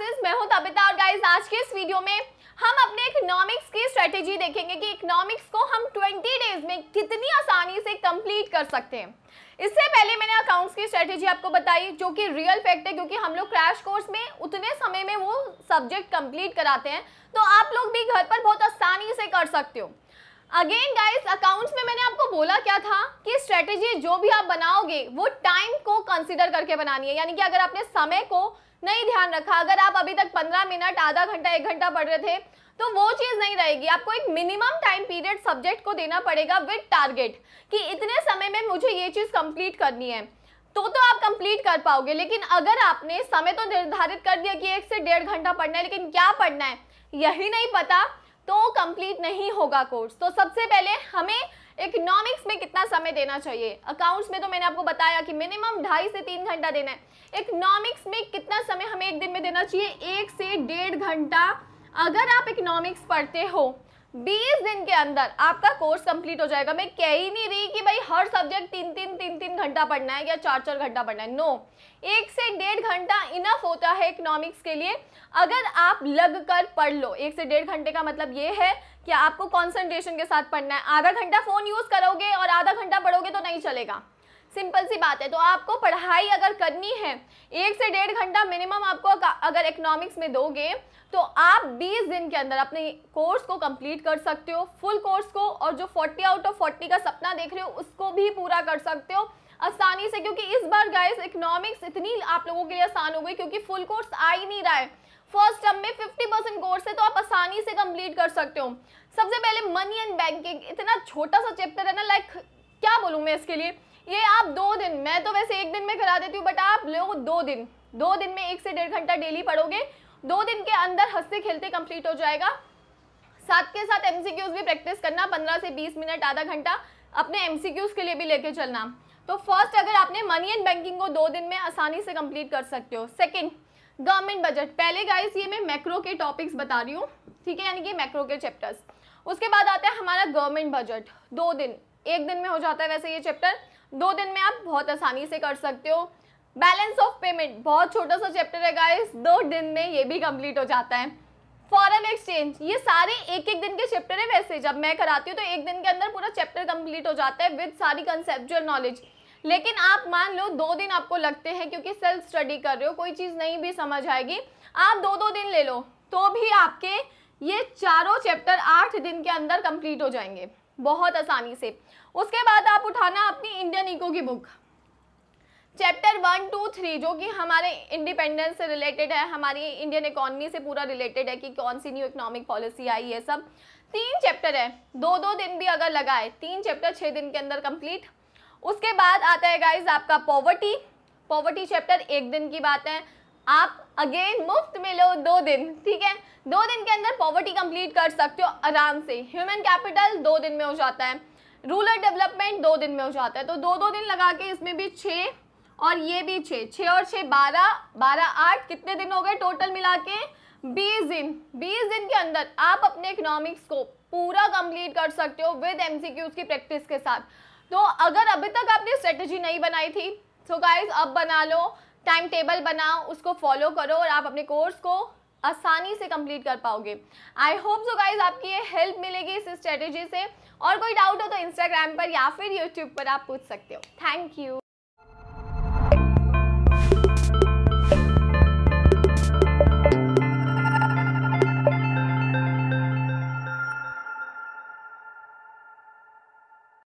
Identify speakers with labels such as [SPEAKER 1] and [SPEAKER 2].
[SPEAKER 1] Classes मैं हूं तबिता और गाइस आज के इस वीडियो में हम अपने इकोनॉमिक्स की स्ट्रेटेजी देखेंगे कि इकोनॉमिक्स को हम 20 डेज में कितनी आसानी से कंप्लीट कर सकते हैं इससे पहले मैंने अकाउंट्स की स्ट्रेटेजी आपको बताई जो कि रियल फैक्ट है क्योंकि हम लोग क्रैश कोर्स में उतने समय में वो सब्जेक्ट कंप्लीट कराते हैं तो आप लोग भी घर पर बहुत आसानी से कर सकते हो अगेन गाइस अकाउंट्स में मैंने आपको बोला क्या था कि स्ट्रेटेजी जो भी आप बनाओगे वो टाइम को कंसिडर करके बनानी है यानी कि अगर आपने समय को नहीं ध्यान रखा अगर आप अभी तक पंद्रह मिनट आधा घंटा एक घंटा पढ़ रहे थे तो वो चीज़ नहीं रहेगी आपको एक मिनिमम टाइम पीरियड सब्जेक्ट को देना पड़ेगा विद टारगेट कि इतने समय में मुझे ये चीज़ कंप्लीट करनी है तो तो आप कंप्लीट कर पाओगे लेकिन अगर आपने समय तो निर्धारित कर दिया कि एक से डेढ़ घंटा पढ़ना है लेकिन क्या पढ़ना है यही नहीं पता तो कंप्लीट नहीं होगा कोर्स तो सबसे पहले हमें इकोनॉमिक्स में कितना समय देना चाहिए अकाउंट्स में तो मैंने आपको बताया कि मिनिमम ढाई से तीन घंटा देना है इकोनॉमिक्स में कितना समय हमें एक दिन में देना चाहिए एक से डेढ़ घंटा अगर आप इकोनॉमिक्स पढ़ते हो बीस दिन के अंदर आपका कोर्स कंप्लीट हो जाएगा मैं कह ही नहीं रही कि भाई हर सब्जेक्ट तीन तीन तीन तीन घंटा पढ़ना है या चार चार घंटा पढ़ना है नो no. एक से डेढ़ घंटा इनफ होता है इकोनॉमिक्स के लिए अगर आप लग कर पढ़ लो एक से डेढ़ घंटे का मतलब ये है कि आपको कॉन्सेंट्रेशन के साथ पढ़ना है आधा घंटा फ़ोन यूज़ करोगे और आधा घंटा पढ़ोगे तो नहीं चलेगा सिंपल सी बात है तो आपको पढ़ाई अगर करनी है एक से डेढ़ घंटा मिनिमम आपको अगर इकोनॉमिक्स में दोगे तो आप 20 दिन के अंदर अपने कोर्स को कंप्लीट कर सकते हो फुल कोर्स को और जो 40 आउट ऑफ 40 का सपना देख रहे हो उसको भी पूरा कर सकते हो आसानी से क्योंकि इस बार गाइस इकोनॉमिक्स इतनी आप लोगों के लिए आसान हो गई क्योंकि फुल कोर्स आ ही नहीं रहा है फर्स्ट टर्म में 50 परसेंट कोर्स है तो आप आसानी से कंप्लीट कर सकते हो सबसे पहले मनी एंड बैंकिंग इतना छोटा सा चैप्टर है ना लाइक क्या बोलूँ मैं इसके लिए ये आप दो दिन मैं तो वैसे एक दिन में करा देती हूँ बट आप लोग दो दिन दो दिन में एक से डेढ़ घंटा डेली पढ़ोगे दो दिन के अंदर हंसते खेलते कंप्लीट हो जाएगा साथ के साथ एम भी प्रैक्टिस करना पंद्रह से बीस मिनट आधा घंटा अपने एम के लिए भी लेके चलना तो फर्स्ट अगर आपने मनी एंड बैंकिंग को दो दिन में आसानी से कंप्लीट कर सकते हो सेकंड गवर्नमेंट बजट पहले गाइस ये मैं मैक्रो के टॉपिक्स बता रही हूँ ठीक है यानी कि मैक्रो के चैप्टर्स उसके बाद आता है हमारा गवर्नमेंट बजट दो दिन एक दिन में हो जाता है वैसे ये चैप्टर दो दिन में आप बहुत आसानी से कर सकते हो बैलेंस ऑफ पेमेंट बहुत छोटा सा चैप्टर है गाइस दो दिन में ये भी कंप्लीट हो जाता है फॉरेन एक्सचेंज ये सारे एक एक दिन के चैप्टर है वैसे जब मैं कराती हूँ तो एक दिन के अंदर पूरा चैप्टर कंप्लीट हो जाता है विद सारी कंसेप्चुअल नॉलेज लेकिन आप मान लो दो दिन आपको लगते हैं क्योंकि सेल्फ स्टडी कर रहे हो कोई चीज़ नहीं भी समझ आएगी आप दो दो दिन ले लो तो भी आपके ये चारों चैप्टर आठ दिन के अंदर कंप्लीट हो जाएंगे बहुत आसानी से उसके बाद आप उठाना अपनी इंडियन इको की book chapter one two three जो कि हमारे इंडिपेंडेंस से रिलेटेड है हमारी इंडियन इकोनॉमी से पूरा रिलेटेड है कि कौन सी न्यू इकोनॉमिक पॉलिसी आई है सब तीन चैप्टर है दो दो दिन भी अगर लगाए तीन चैप्टर छः दिन के अंदर कंप्लीट उसके बाद आता है गाइज आपका पॉवर्टी पॉवर्टी चैप्टर एक दिन की बात है आप अगेन मुफ्त में लो दो दिन ठीक है दो दिन के अंदर पॉवर्टी कंप्लीट कर सकते हो आराम से ह्यूमन कैपिटल दो दिन में हो जाता है रूरल डेवलपमेंट दो दिन में हो जाता है तो दो दो दिन लगा के इसमें भी छः और ये भी छः छः और छः बारह बारह आठ कितने दिन हो गए टोटल मिला के बीस दिन बीस दिन के अंदर आप अपने इकोनॉमिक्स को पूरा कंप्लीट कर सकते हो विद एम की प्रैक्टिस के साथ तो अगर अभी तक आपने स्ट्रेटजी नहीं बनाई थी तो गाइज अब बना लो टाइम टेबल बनाओ उसको फॉलो करो और आप अपने कोर्स को आसानी से कंप्लीट कर पाओगे आई होप सो गाइज आपकी ये हेल्प मिलेगी इस स्ट्रेटेजी से और कोई डाउट हो तो इंस्टाग्राम पर या फिर यूट्यूब पर आप पूछ सकते हो थैंक यू